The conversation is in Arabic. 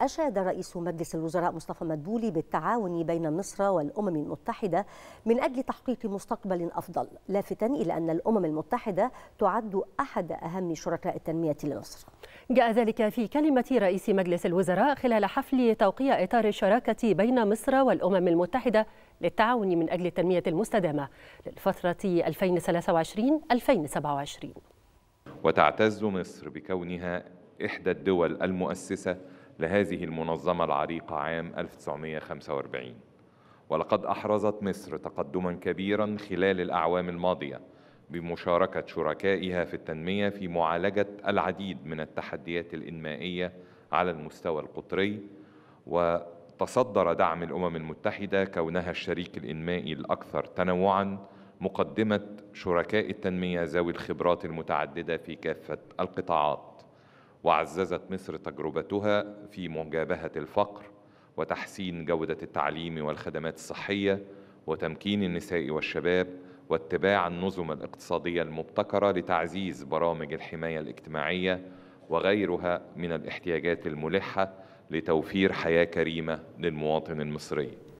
أشاد رئيس مجلس الوزراء مصطفى مدبولي بالتعاون بين مصر والأمم المتحدة من أجل تحقيق مستقبل أفضل لافتا إلى أن الأمم المتحدة تعد أحد أهم شركاء التنمية لمصر جاء ذلك في كلمة رئيس مجلس الوزراء خلال حفل توقيع إطار الشراكة بين مصر والأمم المتحدة للتعاون من أجل التنمية المستدامة للفترة 2023-2027 وتعتز مصر بكونها إحدى الدول المؤسسة لهذه المنظمة العريقة عام 1945 ولقد أحرزت مصر تقدما كبيرا خلال الأعوام الماضية بمشاركة شركائها في التنمية في معالجة العديد من التحديات الإنمائية على المستوى القطري وتصدر دعم الأمم المتحدة كونها الشريك الإنمائي الأكثر تنوعاً مقدمة شركاء التنمية ذوي الخبرات المتعددة في كافة القطاعات وعززت مصر تجربتها في مجابهة الفقر وتحسين جودة التعليم والخدمات الصحية وتمكين النساء والشباب واتباع النظم الاقتصادية المبتكرة لتعزيز برامج الحماية الاجتماعية وغيرها من الاحتياجات الملحة لتوفير حياة كريمة للمواطن المصري